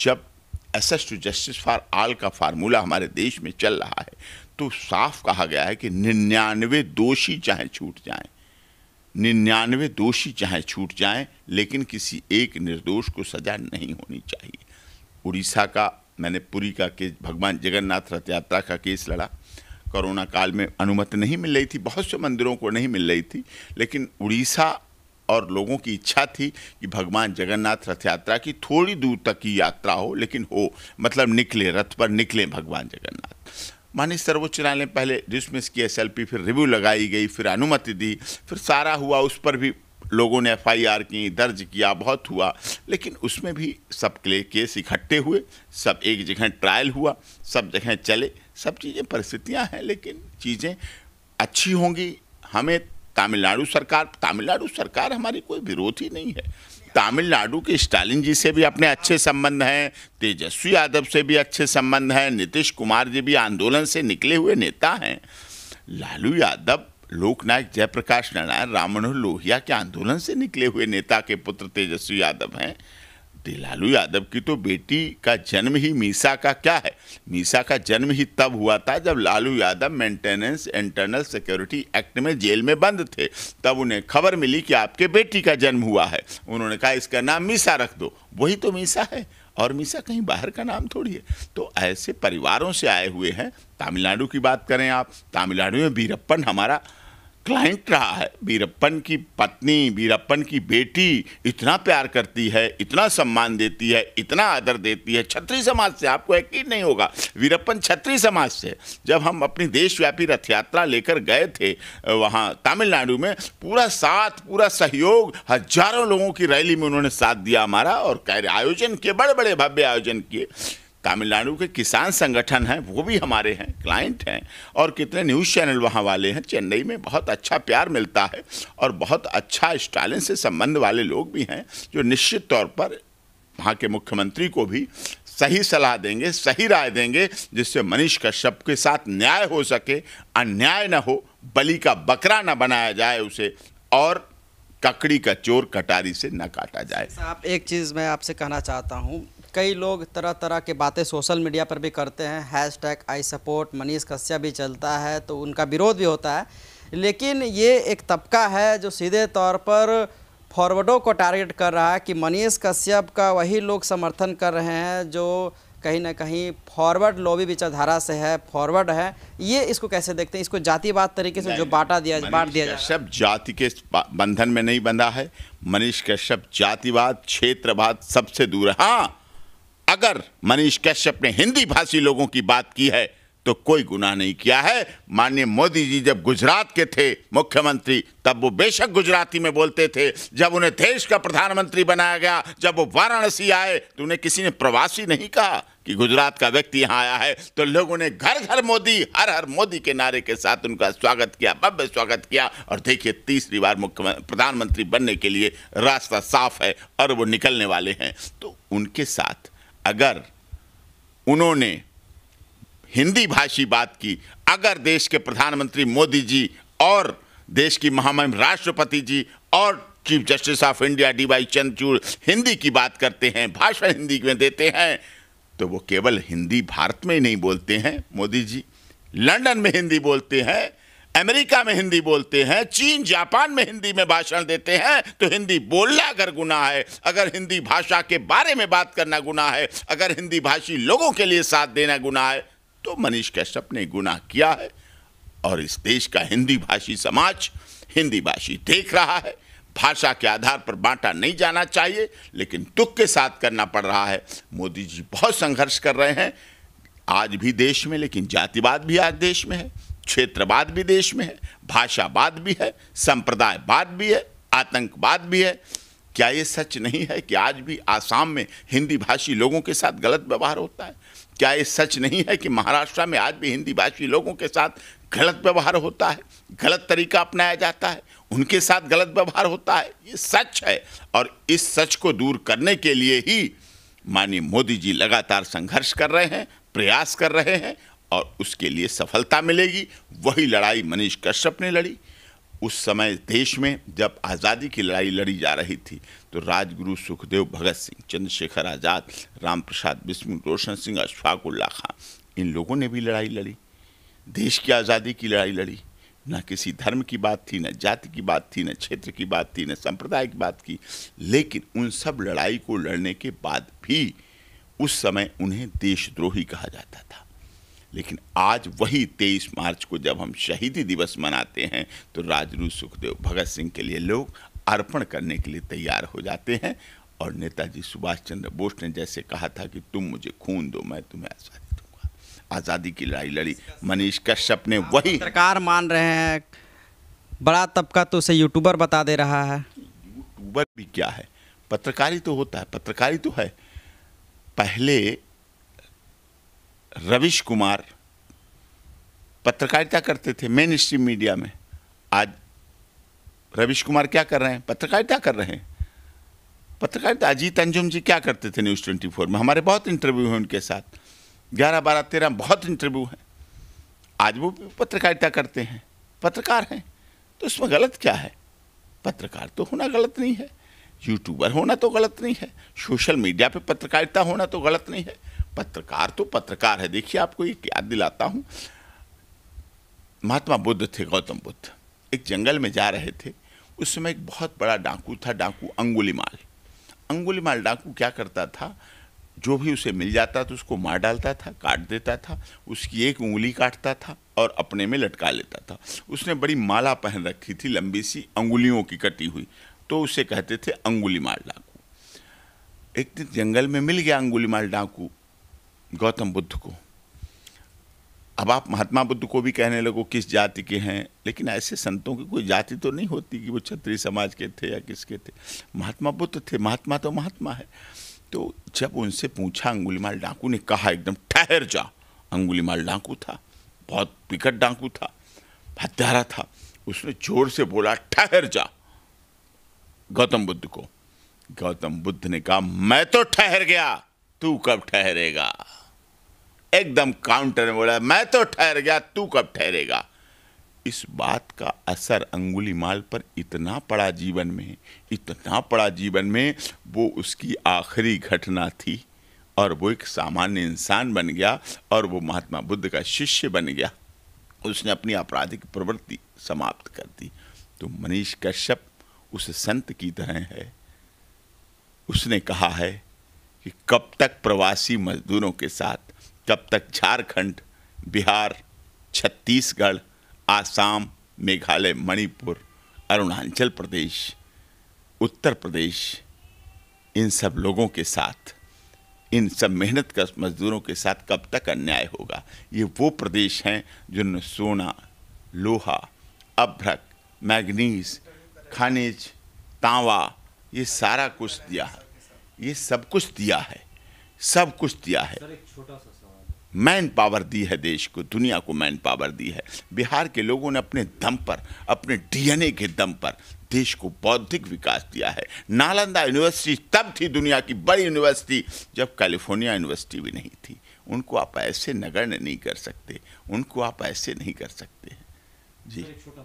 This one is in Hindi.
जब access to justice for all का फार्मूला हमारे देश में चल रहा है तो साफ कहा गया है कि निन्यानवे दोषी चाहे छूट जाएं निन्यानवे दोषी चाहे छूट जाएं लेकिन किसी एक निर्दोष को सजा नहीं होनी चाहिए उड़ीसा का मैंने पुरी का केस भगवान जगन्नाथ रथ यात्रा का केस लड़ा कोरोना काल में अनुमति नहीं मिल रही थी बहुत से मंदिरों को नहीं मिल रही थी लेकिन उड़ीसा और लोगों की इच्छा थी कि भगवान जगन्नाथ रथ यात्रा की थोड़ी दूर तक की यात्रा हो लेकिन हो मतलब निकले रथ पर निकले भगवान जगन्नाथ माने सर्वोच्च न्यायालय पहले डिसमिस की एस फिर रिव्यू लगाई गई फिर अनुमति दी फिर सारा हुआ उस पर भी लोगों ने एफ की दर्ज किया बहुत हुआ लेकिन उसमें भी सब के केस इकट्ठे हुए सब एक जगह ट्रायल हुआ सब जगह चले सब चीज़ें परिस्थितियाँ हैं लेकिन चीज़ें अच्छी होंगी हमें तमिलनाडु सरकार तमिलनाडु सरकार हमारी कोई विरोध ही नहीं है तमिलनाडु के स्टालिन जी से भी अपने अच्छे संबंध हैं तेजस्वी यादव से भी अच्छे संबंध हैं नीतीश कुमार जी भी आंदोलन से निकले हुए नेता हैं लालू यादव लोकनायक जयप्रकाश नारायण मनोहर लोहिया के आंदोलन से निकले हुए नेता के पुत्र तेजस्वी यादव हैं तेलालू यादव की तो बेटी का जन्म ही मीसा का क्या है मीसा का जन्म ही तब हुआ था जब Lalu Yadav maintenance internal security act में जेल में बंद थे तब उन्हें खबर मिली कि आपके बेटी का जन्म हुआ है उन्होंने कहा इसका नाम मीसा रख दो वही तो मीसा है और मीसा कहीं बाहर का नाम थोड़ी है तो ऐसे परिवारों से आए हुए हैं तमिलनाडु की बात करें आप तमिलनाडु में बीरप्पन हमारा क्लाइंट रहा है वीरप्पन की पत्नी वीरप्पन की बेटी इतना प्यार करती है इतना सम्मान देती है इतना आदर देती है छत्री समाज से आपको यकीन नहीं होगा वीरप्पन छत्री समाज से जब हम अपनी देशव्यापी रथ यात्रा लेकर गए थे वहाँ तमिलनाडु में पूरा साथ पूरा सहयोग हजारों लोगों की रैली में उन्होंने साथ दिया हमारा और आयोजन किए बड़े बड़े भव्य आयोजन किए तमिलनाडु के किसान संगठन हैं वो भी हमारे हैं क्लाइंट हैं और कितने न्यूज़ चैनल वहाँ वाले हैं चेन्नई में बहुत अच्छा प्यार मिलता है और बहुत अच्छा स्टालिन से संबंध वाले लोग भी हैं जो निश्चित तौर पर वहाँ के मुख्यमंत्री को भी सही सलाह देंगे सही राय देंगे जिससे मनीष कश्यप के साथ न्याय हो सके अन्याय न हो बलि का बकरा न बनाया जाए उसे और ककड़ी का चोर कटारी से न काटा जाए आप एक चीज़ मैं आपसे कहना चाहता हूँ कई लोग तरह तरह के बातें सोशल मीडिया पर भी करते हैं hashtag I support Manish Kashyap भी चलता है तो उनका विरोध भी होता है लेकिन ये एक तबका है जो सीधे तौर पर फॉरवर्डों को टारगेट कर रहा है कि मनीष कश्यप का वही लोग समर्थन कर रहे हैं जो कहीं ना कहीं फॉरवर्ड लॉबी विचारधारा से है फॉरवर्ड है ये इसको कैसे देखते हैं इसको जातिवाद तरीके से जो बांटा दिया बांट दिया जाए सब जाति के बंधन में नहीं बंधा है मनीष कश्यप जातिवाद क्षेत्रवाद सबसे दूर है हाँ अगर मनीष कश्यप ने हिंदी भाषी लोगों की बात की है तो कोई गुनाह नहीं किया है माननीय मोदी जी जब गुजरात के थे मुख्यमंत्री तब वो बेशक गुजराती में बोलते थे जब उन्हें देश का प्रधानमंत्री बनाया गया जब वो वाराणसी आए तो उन्हें किसी ने प्रवासी नहीं कहा कि गुजरात का व्यक्ति यहाँ आया है तो लोगों ने घर घर मोदी हर हर मोदी के नारे के साथ उनका स्वागत किया भव्य स्वागत किया और देखिए तीसरी बार मुख्य प्रधानमंत्री बनने के लिए रास्ता साफ है और वो निकलने वाले हैं तो उनके साथ अगर उन्होंने हिंदी भाषी बात की अगर देश के प्रधानमंत्री मोदी जी और देश की महामहिम राष्ट्रपति जी और chief justice of India D Y Chandrachud Hindi की बात करते हैं भाषण हिंदी में देते हैं तो वो केवल हिंदी भारत में ही नहीं बोलते हैं मोदी जी लंदन में हिंदी बोलते हैं अमेरिका में हिंदी बोलते हैं चीन जापान में हिंदी में भाषण देते हैं तो हिंदी बोलना अगर गुना है अगर हिंदी भाषा के बारे में बात करना गुना है अगर हिंदी भाषी लोगों के लिए साथ देना गुना है तो मनीष कश्यप ने गुना किया है और इस देश का हिंदी भाषी समाज हिंदी भाषी देख रहा है भाषा के आधार पर बांटा नहीं जाना चाहिए लेकिन दुख के साथ करना पड़ रहा है मोदी जी बहुत संघर्ष कर रहे हैं आज भी देश में लेकिन जातिवाद भी आज देश में है क्षेत्रवाद भी देश में है भाषावाद भी है संप्रदायवाद भी है आतंकवाद भी है क्या ये सच नहीं है कि आज भी आसाम में हिंदी भाषी लोगों के साथ गलत व्यवहार होता है क्या ये सच नहीं है कि महाराष्ट्र में आज भी हिंदी भाषी लोगों के साथ गलत व्यवहार होता है गलत तरीका अपनाया जाता है उनके साथ गलत व्यवहार होता है ये सच है और इस सच को दूर करने के लिए ही माननीय मोदी जी लगातार संघर्ष कर रहे हैं प्रयास कर रहे हैं और उसके लिए सफलता मिलेगी वही लड़ाई मनीष कश्यप ने लड़ी उस समय देश में जब आज़ादी की लड़ाई लड़ी जा रही थी तो राजगुरु सुखदेव भगत सिंह चंद्रशेखर आज़ाद राम प्रसाद बिस्मिल रोशन सिंह अशफाक उल्ला खां इन लोगों ने भी लड़ाई लड़ी देश की आज़ादी की लड़ाई लड़ी न किसी धर्म की बात थी न जाति की बात थी न क्षेत्र की बात थी न संप्रदाय की बात की लेकिन उन सब लड़ाई को लड़ने के बाद भी उस समय उन्हें देशद्रोही कहा जाता था लेकिन आज वही तेईस मार्च को जब हम शहीदी दिवस मनाते हैं तो राजगुरु सुखदेव भगत सिंह के लिए लोग अर्पण करने के लिए तैयार हो जाते हैं और नेताजी सुभाष चंद्र बोस ने जैसे कहा था कि तुम मुझे खून दो मैं तुम्हें आज़ादी दूंगा आज़ादी की लड़ाई लड़ी मनीष कश्यप ने वही हाँ, सरकार मान रहे हैं बड़ा तबका तो उसे यूट्यूबर बता दे रहा है यूट्यूबर भी क्या है पत्रकारी तो होता है पत्रकारी तो है पहले रविश कुमार पत्रकारिता करते थे मेन स्ट्रीम मीडिया में आज रविश कुमार क्या कर रहे हैं पत्रकारिता कर रहे हैं पत्रकारिता अजीत अंजुम जी क्या करते थे न्यूज़ ट्वेंटी फोर में हमारे बहुत इंटरव्यू हैं उनके साथ ग्यारह बारह तेरह बहुत इंटरव्यू हैं आज वो पत्रकारिता करते हैं पत्रकार हैं तो इसमें गलत क्या है पत्रकार तो होना गलत नहीं है यूट्यूबर होना तो गलत नहीं है सोशल मीडिया पे पत्रकारिता होना तो गलत नहीं है पत्रकार तो पत्रकार है देखिए आपको एक याद दिलाता हूँ महात्मा बुद्ध थे गौतम बुद्ध एक जंगल में जा रहे थे उस समय एक बहुत बड़ा डाकू था डाकू अंगुलीमाल अंगुलीमाल डाकू क्या करता था जो भी उसे मिल जाता तो उसको मार डालता था काट देता था उसकी एक उंगली काटता था और अपने में लटका लेता था उसने बड़ी माला पहन रखी थी लंबी सी अंगुलियों की कटी हुई तो उसे कहते थे अंगुली डाकू एक दिन जंगल में मिल गया अंगुली डाकू गौतम बुद्ध को अब आप महात्मा बुद्ध को भी कहने लगो किस जाति के हैं लेकिन ऐसे संतों की कोई जाति तो नहीं होती कि वो क्षत्रिय समाज के थे या किसके थे महात्मा बुद्ध थे महात्मा तो महात्मा है तो जब उनसे पूछा अंगुलीमाल डाकू ने कहा एकदम ठहर जा अंगुलीमाल डाकू था बहुत विकट डाकू था हत्यारा था उसने जोर से बोला ठहर जा गौतम बुद्ध को गौतम बुद्ध ने कहा मैं तो ठहर गया तू कब ठहरेगा एकदम काउंटर में बोला मैं तो ठहर गया तू कब ठहरेगा इस बात का असर अंगुली माल पर इतना पड़ा जीवन में इतना पड़ा जीवन में वो उसकी आखिरी घटना थी और वो एक सामान्य इंसान बन गया और वो महात्मा बुद्ध का शिष्य बन गया उसने अपनी आपराधिक प्रवृत्ति समाप्त कर दी तो मनीष कश्यप उस संत की तरह है उसने कहा है कि कब तक प्रवासी मजदूरों के साथ तब तक झारखंड बिहार छत्तीसगढ़ आसाम मेघालय मणिपुर अरुणाचल प्रदेश उत्तर प्रदेश इन सब लोगों के साथ इन सब मेहनत कर मजदूरों के साथ कब तक अन्याय होगा ये वो प्रदेश हैं जिनमें सोना लोहा अभ्रक मैग्नीज खनिज तांवा ये सारा कुछ दिया है ये सब कुछ दिया है सब कुछ दिया है छोटा सा मैन पावर दी है देश को दुनिया को मैन पावर दी है बिहार के लोगों ने अपने दम पर अपने डीएनए के दम पर देश को बौद्धिक विकास दिया है नालंदा यूनिवर्सिटी तब थी दुनिया की बड़ी यूनिवर्सिटी जब कैलिफोर्निया यूनिवर्सिटी भी नहीं थी उनको आप ऐसे नगण्य नहीं कर सकते उनको आप ऐसे नहीं कर सकते जी